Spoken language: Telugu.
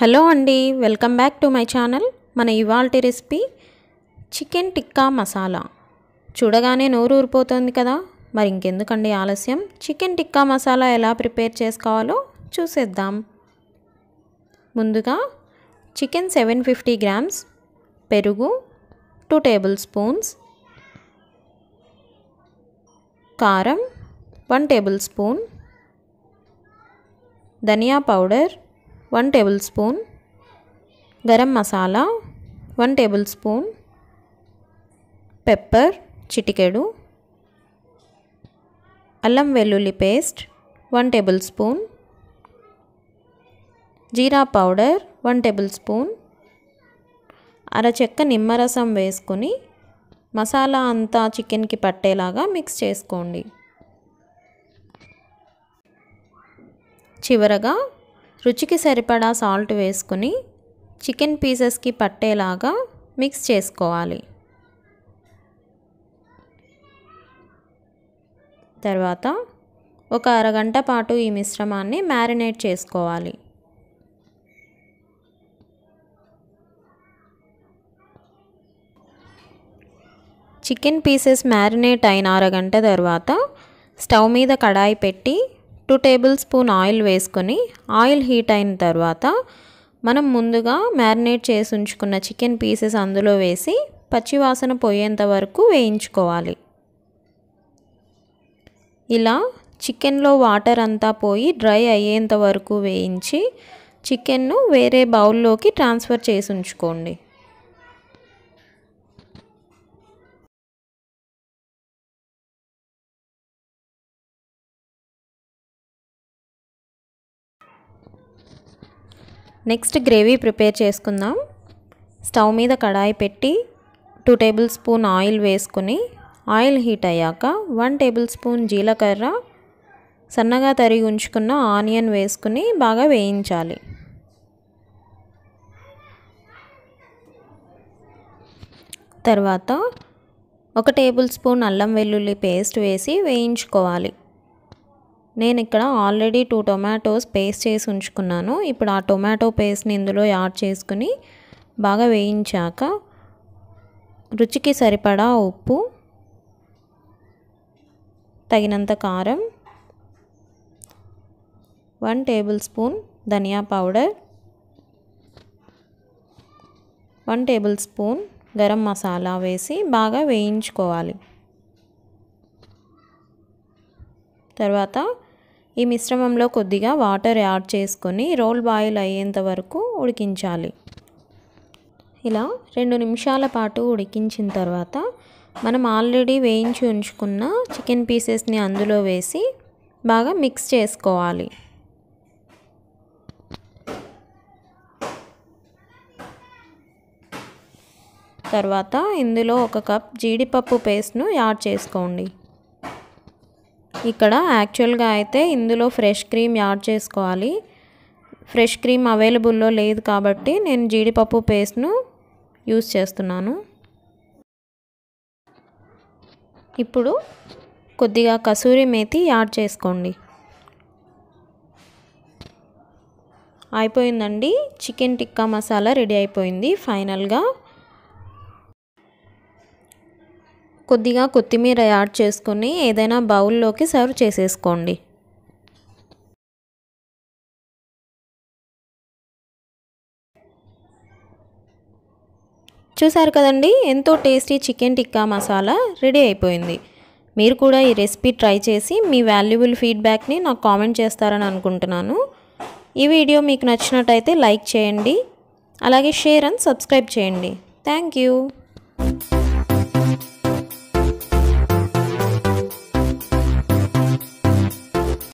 హలో అండి welcome back to my channel మన ఇవాల్టి రెసిపీ చికెన్ టిక్కా మసాలా చూడగానే నోరు ఊరిపోతుంది కదా మరి ఇంకెందుకండి ఆలస్యం చికెన్ టిక్కా మసాలా ఎలా ప్రిపేర్ చేసుకోవాలో చూసేద్దాం ముందుగా చికెన్ సెవెన్ ఫిఫ్టీ గ్రామ్స్ పెరుగు టూ టేబుల్ స్పూన్స్ కారం వన్ టేబుల్ స్పూన్ ధనియా powder one table spoon garam masala one table tablespoon pepper చిటికెడు అల్లం వెల్లుల్లి పేస్ట్ వన్ టేబుల్ స్పూన్ జీరా పౌడర్ వన్ టేబుల్ స్పూన్ అరచెక్క నిమ్మరసం వేసుకొని మసాలా అంతా చికెన్కి పట్టేలాగా మిక్స్ చేసుకోండి చివరగా రుచికి సరిపడా సాల్ట్ వేసుకుని చికెన్ పీసెస్కి పట్టేలాగా మిక్స్ చేసుకోవాలి తర్వాత ఒక అరగంట పాటు ఈ మిశ్రమాన్ని మ్యారినేట్ చేసుకోవాలి చికెన్ పీసెస్ మ్యారినేట్ అయిన అరగంట తర్వాత స్టవ్ మీద కడాయి పెట్టి టూ టేబుల్ స్పూన్ ఆయిల్ వేసుకొని ఆయిల్ హీట్ అయిన తర్వాత మనం ముందుగా మ్యారినేట్ చేసి ఉంచుకున్న చికెన్ పీసెస్ అందులో వేసి పచ్చివాసన పోయేంత వరకు వేయించుకోవాలి ఇలా చికెన్లో వాటర్ అంతా పోయి డ్రై అయ్యేంత వరకు వేయించి చికెన్ను వేరే బౌల్లోకి ట్రాన్స్ఫర్ చేసి ఉంచుకోండి నెక్స్ట్ గ్రేవీ ప్రిపేర్ చేసుకుందాం స్టవ్ మీద కడాయి పెట్టి టూ టేబుల్ స్పూన్ ఆయిల్ వేసుకుని ఆయిల్ హీట్ అయ్యాక వన్ టేబుల్ స్పూన్ జీలకర్ర సన్నగా తరిగి ఉంచుకున్న ఆనియన్ వేసుకుని బాగా వేయించాలి తర్వాత ఒక టేబుల్ స్పూన్ అల్లం వెల్లుల్లి పేస్ట్ వేసి వేయించుకోవాలి నేను ఇక్కడ ఆల్రెడీ టూ టొమాటోస్ పేస్ట్ చేసి ఉంచుకున్నాను ఇప్పుడు ఆ టొమాటో పేస్ట్ని ఇందులో యాడ్ చేసుకుని బాగా వేయించాక రుచికి సరిపడా ఉప్పు తగినంత కారం వన్ టేబుల్ స్పూన్ ధనియా powder one table spoon garam masala వేసి బాగా వేయించుకోవాలి తర్వాత ఈ మిశ్రమంలో కొద్దిగా వాటర్ యాడ్ చేసుకొని రోల్ బాయిల్ అయ్యేంత వరకు ఉడికించాలి ఇలా రెండు నిమిషాల పాటు ఉడికించిన తర్వాత మనం ఆల్రెడీ వేయించి ఉంచుకున్న చికెన్ పీసెస్ని అందులో వేసి బాగా మిక్స్ చేసుకోవాలి తర్వాత ఇందులో ఒక కప్ జీడిపప్పు పేస్ట్ను యాడ్ చేసుకోండి ఇక్కడ యాక్చువల్గా అయితే ఇందులో ఫ్రెష్ క్రీమ్ యాడ్ చేసుకోవాలి ఫ్రెష్ క్రీమ్ అవైలబుల్లో లేదు కాబట్టి నేను జీడిపప్పు పేస్ట్ను యూస్ చేస్తున్నాను ఇప్పుడు కొద్దిగా కసూరి మేతి యాడ్ చేసుకోండి అయిపోయిందండి చికెన్ టిక్కా మసాలా రెడీ అయిపోయింది ఫైనల్గా కొద్దిగా కొత్తిమీర యాడ్ చేసుకుని ఏదైనా బౌల్లోకి సర్వ్ చేసేసుకోండి చూసారు కదండి ఎంతో tasty chicken tikka masala ready అయిపోయింది మీరు కూడా ఈ రెసిపీ ట్రై చేసి మీ వాల్యుబుల్ ఫీడ్బ్యాక్ని నాకు కామెంట్ చేస్తారని అనుకుంటున్నాను ఈ వీడియో మీకు నచ్చినట్టయితే లైక్ చేయండి అలాగే షేర్ అండ్ సబ్స్క్రైబ్ చేయండి థ్యాంక్ యూ